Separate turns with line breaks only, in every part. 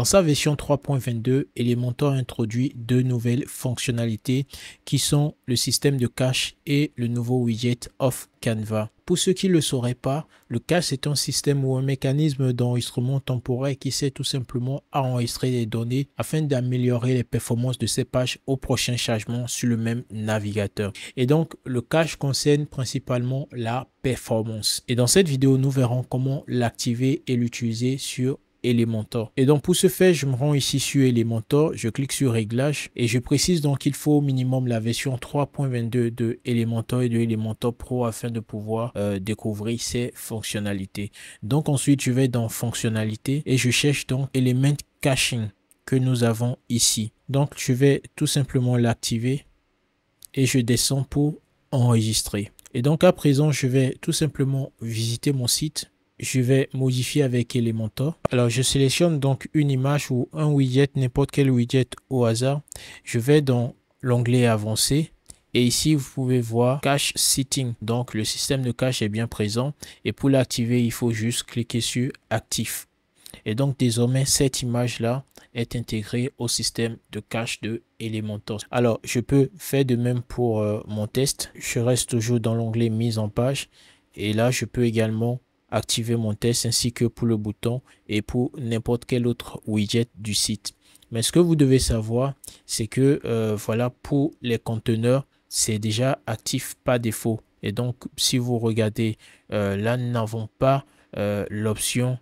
Dans sa version 3.22, Elementor introduit deux nouvelles fonctionnalités qui sont le système de cache et le nouveau widget Off Canva. Pour ceux qui ne le sauraient pas, le cache est un système ou un mécanisme d'enregistrement temporaire qui sert tout simplement à enregistrer des données afin d'améliorer les performances de ces pages au prochain chargement sur le même navigateur. Et donc, le cache concerne principalement la performance. Et dans cette vidéo, nous verrons comment l'activer et l'utiliser sur Elementor. Et donc pour ce faire, je me rends ici sur Elementor, je clique sur Réglages et je précise donc qu'il faut au minimum la version 3.22 de Elementor et de Elementor Pro afin de pouvoir euh, découvrir ses fonctionnalités. Donc ensuite, je vais dans Fonctionnalités et je cherche donc Element Caching que nous avons ici. Donc je vais tout simplement l'activer et je descends pour enregistrer. Et donc à présent, je vais tout simplement visiter mon site je vais modifier avec Elementor. Alors je sélectionne donc une image ou un widget, n'importe quel widget au hasard. Je vais dans l'onglet avancé. Et ici, vous pouvez voir cache sitting. Donc, le système de cache est bien présent. Et pour l'activer, il faut juste cliquer sur actif. Et donc, désormais, cette image-là est intégrée au système de cache de Elementor. Alors, je peux faire de même pour euh, mon test. Je reste toujours dans l'onglet mise en page. Et là, je peux également activer mon test ainsi que pour le bouton et pour n'importe quel autre widget du site. Mais ce que vous devez savoir, c'est que euh, voilà, pour les conteneurs, c'est déjà actif par défaut. Et donc, si vous regardez, euh, là, nous n'avons pas euh, l'option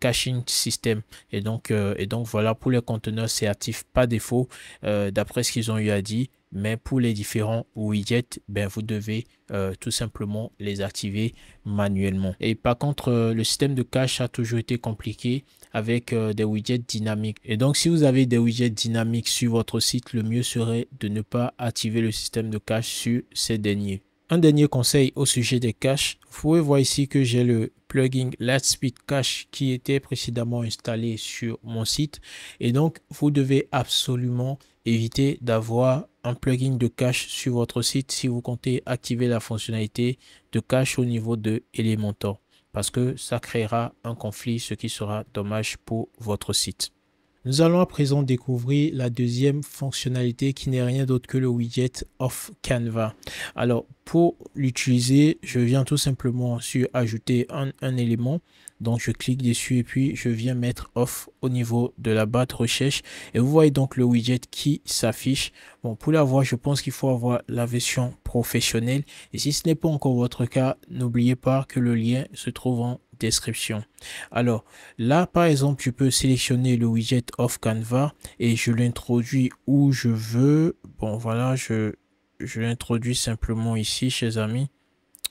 caching system et donc et donc voilà pour les conteneurs c'est actif par défaut d'après ce qu'ils ont eu à dire mais pour les différents widgets, ben, vous devez euh, tout simplement les activer manuellement. Et par contre, euh, le système de cache a toujours été compliqué avec euh, des widgets dynamiques. Et donc, si vous avez des widgets dynamiques sur votre site, le mieux serait de ne pas activer le système de cache sur ces derniers. Un dernier conseil au sujet des caches, vous pouvez voir ici que j'ai le plugin Lightspeed Cache qui était précédemment installé sur mon site et donc vous devez absolument évitez d'avoir un plugin de cache sur votre site si vous comptez activer la fonctionnalité de cache au niveau de Elementor parce que ça créera un conflit, ce qui sera dommage pour votre site. Nous allons à présent découvrir la deuxième fonctionnalité qui n'est rien d'autre que le widget of Canva. Alors pour l'utiliser, je viens tout simplement sur ajouter un, un élément donc je clique dessus et puis je viens mettre off au niveau de la barre de recherche et vous voyez donc le widget qui s'affiche bon pour l'avoir je pense qu'il faut avoir la version professionnelle et si ce n'est pas encore votre cas n'oubliez pas que le lien se trouve en description alors là par exemple je peux sélectionner le widget off canva et je l'introduis où je veux bon voilà je je l'introduis simplement ici chez amis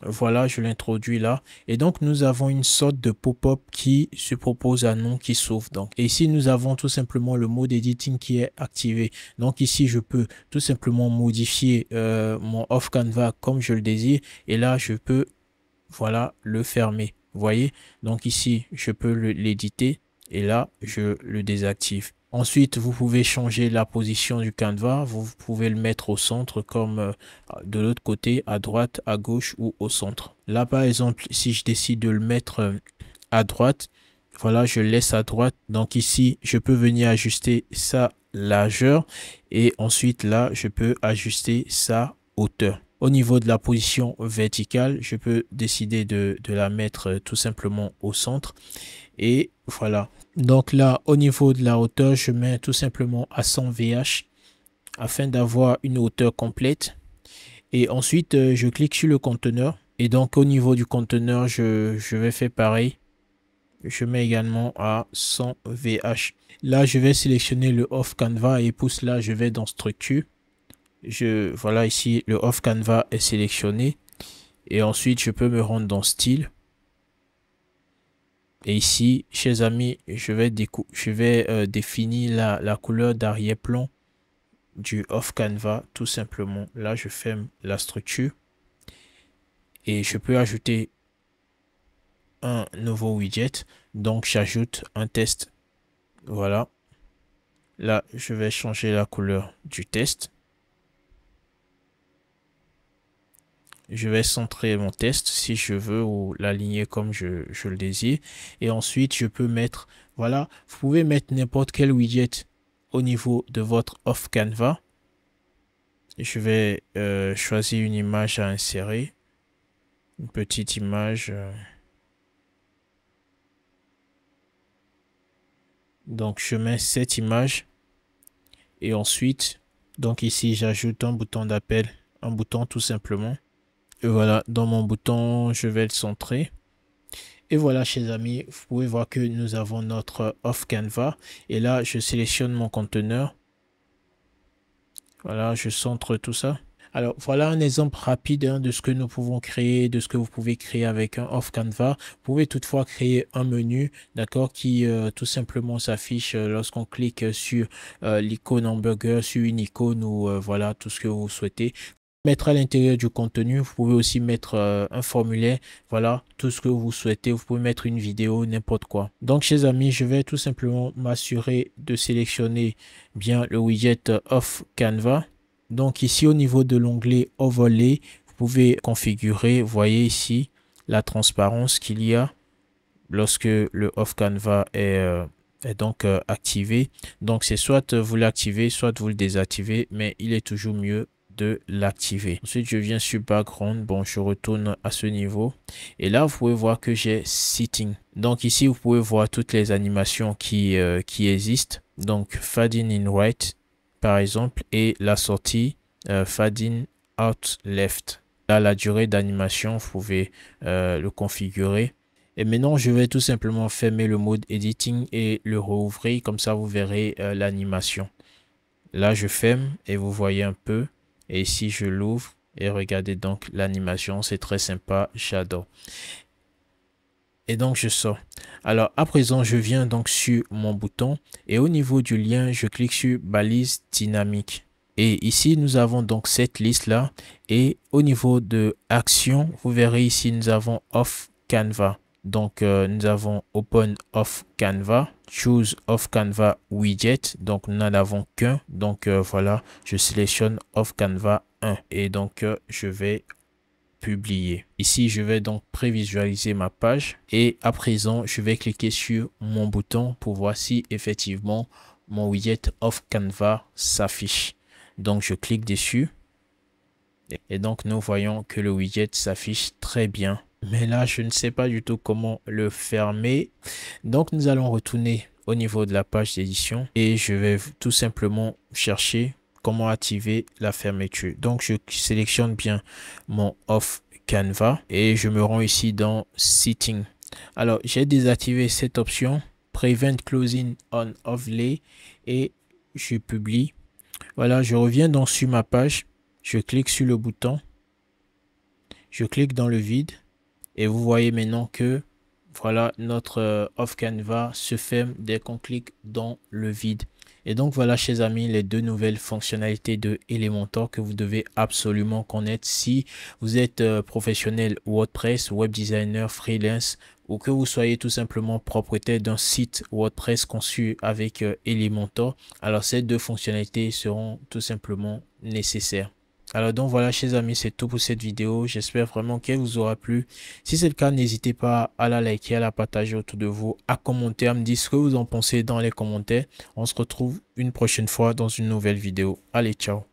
voilà, je l'introduis là. Et donc, nous avons une sorte de pop-up qui se propose à nous, qui sauve Donc, et ici, nous avons tout simplement le mode editing qui est activé. Donc, ici, je peux tout simplement modifier euh, mon off canva comme je le désire. Et là, je peux, voilà, le fermer. Vous voyez Donc, ici, je peux l'éditer. Et là, je le désactive. Ensuite, vous pouvez changer la position du canevas. Vous pouvez le mettre au centre comme euh, de l'autre côté, à droite, à gauche ou au centre. Là, par exemple, si je décide de le mettre euh, à droite, voilà, je laisse à droite. Donc ici, je peux venir ajuster sa largeur et ensuite là, je peux ajuster sa hauteur. Au niveau de la position verticale, je peux décider de, de la mettre euh, tout simplement au centre et voilà. Donc là, au niveau de la hauteur, je mets tout simplement à 100 VH afin d'avoir une hauteur complète. Et ensuite, euh, je clique sur le conteneur. Et donc au niveau du conteneur, je, vais faire pareil. Je mets également à 100 VH. Là, je vais sélectionner le Off Canva et pour cela, je vais dans Structure. Je, voilà ici, le Off Canva est sélectionné. Et ensuite, je peux me rendre dans Style. Et ici, chers amis, je vais, je vais euh, définir la, la couleur d'arrière-plan du off canva tout simplement. Là, je ferme la structure et je peux ajouter un nouveau widget. Donc, j'ajoute un test. Voilà. Là, je vais changer la couleur du test. je vais centrer mon test si je veux ou l'aligner comme je, le désire. Et ensuite, je peux mettre, voilà, vous pouvez mettre n'importe quel widget au niveau de votre off Canva. Je vais euh, choisir une image à insérer, une petite image. Euh. Donc, je mets cette image. Et ensuite, donc ici, j'ajoute un bouton d'appel, un bouton tout simplement voilà, dans mon bouton, je vais le centrer. Et voilà, chers amis, vous pouvez voir que nous avons notre off Canva. Et là, je sélectionne mon conteneur. Voilà, je centre tout ça. Alors voilà un exemple rapide hein, de ce que nous pouvons créer, de ce que vous pouvez créer avec un off Canva. Vous pouvez toutefois créer un menu, d'accord, qui euh, tout simplement s'affiche euh, lorsqu'on clique sur euh, l'icône hamburger, sur une icône ou voilà tout ce que vous souhaitez mettre à l'intérieur du contenu. Vous pouvez aussi mettre euh, un formulaire. Voilà, tout ce que vous souhaitez. Vous pouvez mettre une vidéo, n'importe quoi. Donc, chers amis, je vais tout simplement m'assurer de sélectionner bien le widget Off Canva. Donc ici, au niveau de l'onglet Overlay, vous pouvez configurer, voyez ici, la transparence qu'il y a lorsque le Off Canva est... Euh, donc euh, activé. Donc c'est soit vous l'activez, soit vous le désactivez, mais il est toujours mieux l'activer. Ensuite, je viens sur background. Bon, je retourne à ce niveau. Et là, vous pouvez voir que j'ai sitting. Donc ici, vous pouvez voir toutes les animations qui, euh, qui existent. Donc, fading in right, par exemple, et la sortie euh, fading out left. Là, la durée d'animation, vous pouvez euh, le configurer. Et maintenant, je vais tout simplement fermer le mode editing et le rouvrir. Comme ça, vous verrez l'animation. Là, je ferme et vous voyez un peu. Et ici, je l'ouvre et regardez donc l'animation, c'est très sympa, j'adore. Et donc je sors. Alors à présent, je viens donc sur mon bouton et au niveau du lien, je clique sur balise dynamique. Et ici, nous avons donc cette liste là. Et au niveau de action, vous verrez ici, nous avons off Canva. Donc, euh, nous avons Open Off Canva, Choose Off Canva Widget. Donc, nous n'en avons qu'un. Donc, euh, voilà, je sélectionne Off Canva 1 et donc euh, je vais publier. Ici, je vais donc prévisualiser ma page et à présent, je vais cliquer sur mon bouton pour voir si effectivement mon widget Off Canva s'affiche. Donc, je clique dessus et donc nous voyons que le widget s'affiche très bien mais là, je ne sais pas du tout comment le fermer. Donc, nous allons retourner au niveau de la page d'édition et je vais tout simplement chercher comment activer la fermeture. Donc, je sélectionne bien mon off Canva et je me rends ici dans Sitting. Alors, j'ai désactivé cette option Prevent Closing on Overlay et je publie. Voilà, je reviens donc sur ma page. Je clique sur le bouton. Je clique dans le vide. Et vous voyez maintenant que voilà notre euh, off canva se ferme dès qu'on clique dans le vide. Et donc voilà, chers amis, les deux nouvelles fonctionnalités de Elementor que vous devez absolument connaître si vous êtes euh, professionnel WordPress, web designer, freelance ou que vous soyez tout simplement propriétaire d'un site WordPress conçu avec euh, Elementor. Alors ces deux fonctionnalités seront tout simplement nécessaires. Alors donc voilà chers amis, c'est tout pour cette vidéo. J'espère vraiment qu'elle vous aura plu. Si c'est le cas, n'hésitez pas à la liker, à la partager autour de vous, à commenter, à me dire ce que vous en pensez dans les commentaires. On se retrouve une prochaine fois dans une nouvelle vidéo. Allez, ciao